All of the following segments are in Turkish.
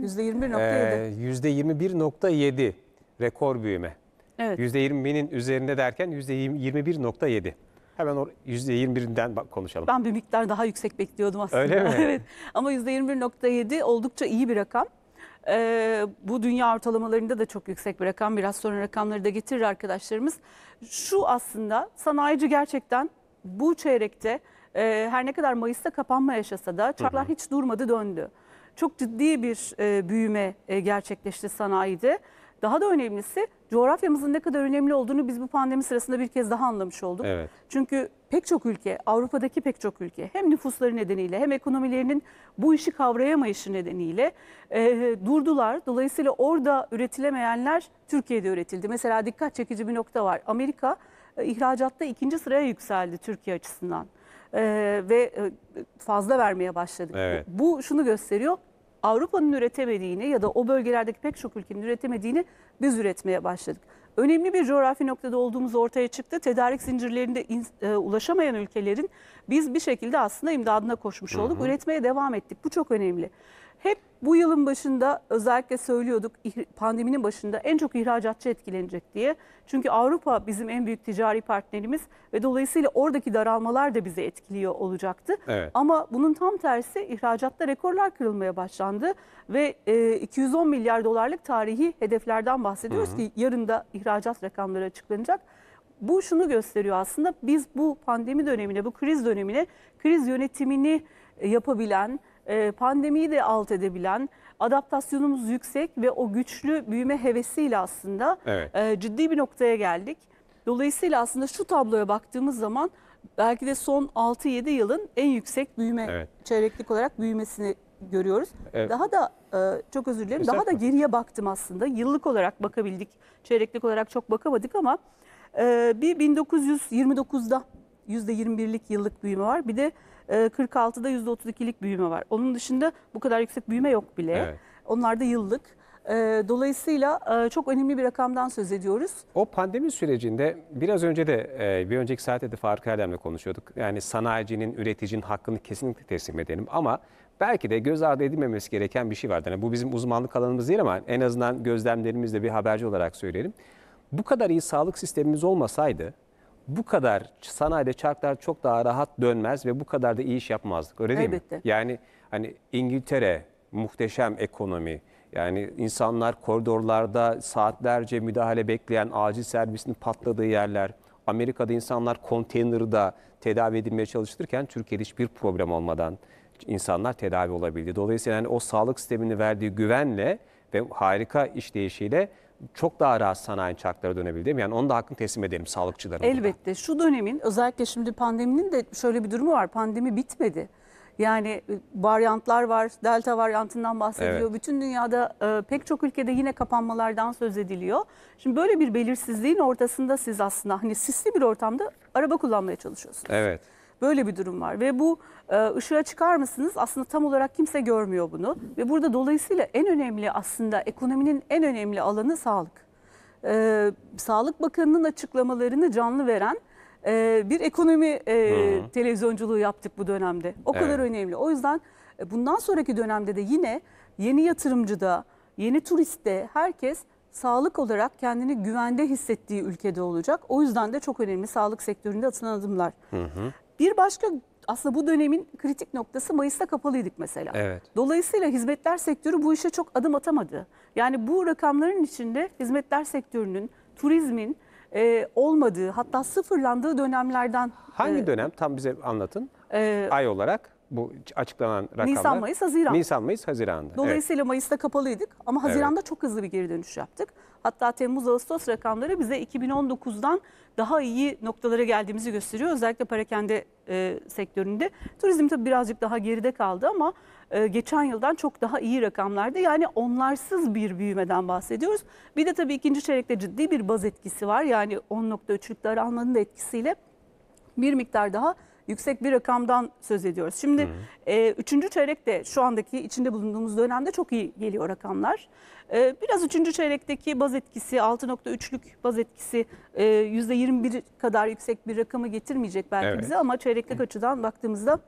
%21.7. %21.7 rekor büyüme. Evet. %20'nin üzerinde derken %21.7. Hemen or %21'den konuşalım. Ben bir miktar daha yüksek bekliyordum aslında. Öyle mi? evet. Ama %21.7 oldukça iyi bir rakam. Ee, bu dünya ortalamalarında da çok yüksek bir rakam. Biraz sonra rakamları da getirir arkadaşlarımız. Şu aslında sanayici gerçekten bu çeyrekte e, her ne kadar Mayıs'ta kapanma yaşasa da çarklar hiç durmadı döndü çok ciddi bir e, büyüme e, gerçekleşti sanayide. Daha da önemlisi coğrafyamızın ne kadar önemli olduğunu biz bu pandemi sırasında bir kez daha anlamış olduk. Evet. Çünkü pek çok ülke, Avrupa'daki pek çok ülke hem nüfusları nedeniyle hem ekonomilerinin bu işi kavrayamayışı nedeniyle e, durdular. Dolayısıyla orada üretilemeyenler Türkiye'de üretildi. Mesela dikkat çekici bir nokta var. Amerika e, ihracatta ikinci sıraya yükseldi Türkiye açısından. Ee, ve e, fazla vermeye başladık. Evet. Bu şunu gösteriyor. Avrupa'nın üretemediğini ya da o bölgelerdeki pek çok ülkenin üretemediğini biz üretmeye başladık. Önemli bir coğrafi noktada olduğumuz ortaya çıktı. Tedarik zincirlerinde in, e, ulaşamayan ülkelerin biz bir şekilde aslında imdadına koşmuş olduk. Hı hı. Üretmeye devam ettik. Bu çok önemli. Bu yılın başında özellikle söylüyorduk pandeminin başında en çok ihracatçı etkilenecek diye. Çünkü Avrupa bizim en büyük ticari partnerimiz ve dolayısıyla oradaki daralmalar da bizi etkiliyor olacaktı. Evet. Ama bunun tam tersi ihracatta rekorlar kırılmaya başlandı ve e, 210 milyar dolarlık tarihi hedeflerden bahsediyoruz hı hı. ki yarın da ihracat rakamları açıklanacak. Bu şunu gösteriyor aslında biz bu pandemi dönemine, bu kriz dönemine kriz yönetimini e, yapabilen, e, pandemiyi de alt edebilen, adaptasyonumuz yüksek ve o güçlü büyüme hevesiyle aslında evet. E, ciddi bir noktaya geldik. Dolayısıyla aslında şu tabloya baktığımız zaman belki de son 6-7 yılın en yüksek büyüme evet. çeyreklik olarak büyümesini görüyoruz. Evet. Daha da e, çok özür dilerim. Mesela daha da geriye baktım aslında. Yıllık olarak bakabildik. Çeyreklik olarak çok bakamadık ama bir 1929'da %21'lik yıllık büyüme var. Bir de e, 46'da %32'lik büyüme var. Onun dışında bu kadar yüksek büyüme yok bile. Evet. Onlar da yıllık. E, dolayısıyla e, çok önemli bir rakamdan söz ediyoruz. O pandemi sürecinde biraz önce de e, bir önceki saatte de Faruk Erdem'le konuşuyorduk. Yani sanayicinin, üreticinin hakkını kesinlikle teslim edelim ama belki de göz ardı edilmemesi gereken bir şey vardı. Yani bu bizim uzmanlık alanımız değil ama en azından gözlemlerimizle bir haberci olarak söyleyelim. Bu kadar iyi sağlık sistemimiz olmasaydı bu kadar sanayide çarklar çok daha rahat dönmez ve bu kadar da iyi iş yapmazdık. Öyle değil Elbette. mi? Yani hani İngiltere muhteşem ekonomi. Yani insanlar koridorlarda saatlerce müdahale bekleyen acil servisin patladığı yerler. Amerika'da insanlar konteynerda tedavi edilmeye çalışırken Türkiye'de hiçbir problem olmadan insanlar tedavi olabildi. Dolayısıyla yani o sağlık sistemini verdiği güvenle ve harika işleyişiyle çok daha rahat sanayi çarklara dönebildi. Yani onu da hakkını teslim edelim sağlıkçıların. Elbette. Buradan. Şu dönemin özellikle şimdi pandeminin de şöyle bir durumu var. Pandemi bitmedi. Yani e, varyantlar var, delta varyantından bahsediliyor. Evet. Bütün dünyada e, pek çok ülkede yine kapanmalardan söz ediliyor. Şimdi böyle bir belirsizliğin ortasında siz aslında hani sisli bir ortamda araba kullanmaya çalışıyorsunuz. Evet. Böyle bir durum var ve bu e, ışığa çıkar mısınız? Aslında tam olarak kimse görmüyor bunu. Ve burada dolayısıyla en önemli aslında ekonominin en önemli alanı sağlık. E, Sağlık Bakanı'nın açıklamalarını canlı veren e, bir ekonomi e, televizyonculuğu yaptık bu dönemde. O Evet. kadar önemli. O yüzden e, bundan sonraki dönemde de yine yeni yatırımcıda, yeni turiste herkes sağlık olarak kendini güvende hissettiği ülkede olacak. O yüzden de çok önemli sağlık sektöründe atılan adımlar. Bir başka aslında bu dönemin kritik noktası Mayıs'ta kapalıydık mesela. Evet. Dolayısıyla hizmetler sektörü bu işe çok adım atamadı. Yani bu rakamların içinde hizmetler sektörünün, turizmin e, olmadığı hatta sıfırlandığı dönemlerden. Hangi e, dönem tam bize anlatın e, ay olarak? bu açıklanan rakamlar. Nisan, Mayıs, Haziran. Nisan, Mayıs, Haziran'da. Dolayısıyla evet. Mayıs'ta kapalıydık ama Haziran'da evet. çok hızlı bir geri dönüş yaptık. Hatta Temmuz, Ağustos rakamları bize 2019'dan daha iyi noktalara geldiğimizi gösteriyor. Özellikle parakende e, sektöründe. Turizm tabii birazcık daha geride kaldı ama e, geçen yıldan çok daha iyi rakamlardı. Yani onlarsız bir büyümeden bahsediyoruz. Bir de tabii ikinci çeyrekte ciddi bir baz etkisi var. Yani 10.3'lük daralmanın da etkisiyle bir miktar daha yüksek bir rakamdan söz ediyoruz. Şimdi E, üçüncü çeyrek de şu andaki içinde bulunduğumuz dönemde çok iyi geliyor rakamlar. E, biraz üçüncü çeyrekteki baz etkisi 6.3'lük baz etkisi e, %21 kadar yüksek bir rakamı getirmeyecek belki evet. bize ama çeyreklik hı. açıdan baktığımızda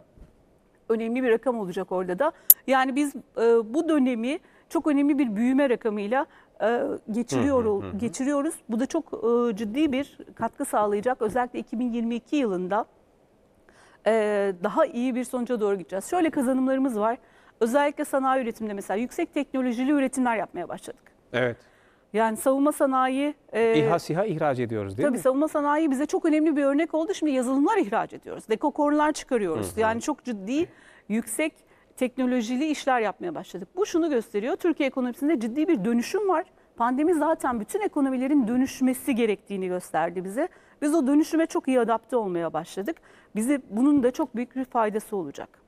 önemli bir rakam olacak orada da. Yani biz e, bu dönemi çok önemli bir büyüme rakamıyla e, geçiriyor hı hı hı. geçiriyoruz. Bu da çok e, ciddi bir katkı sağlayacak özellikle 2022 yılında. E, daha iyi bir sonuca doğru gideceğiz. Şöyle kazanımlarımız var. Özellikle sanayi üretimde mesela yüksek teknolojili üretimler yapmaya başladık. Evet. Yani savunma sanayi... E, İHA SİHA ihraç ediyoruz değil tabii, mi? Tabii savunma sanayi bize çok önemli bir örnek oldu. Şimdi yazılımlar ihraç ediyoruz. Dekokorlar çıkarıyoruz. Hı hı. Yani çok ciddi yüksek teknolojili işler yapmaya başladık. Bu şunu gösteriyor. Türkiye ekonomisinde ciddi bir dönüşüm var. Pandemi zaten bütün ekonomilerin dönüşmesi gerektiğini gösterdi bize. Biz o dönüşüme çok iyi adapte olmaya başladık. Bize bunun da çok büyük bir faydası olacak.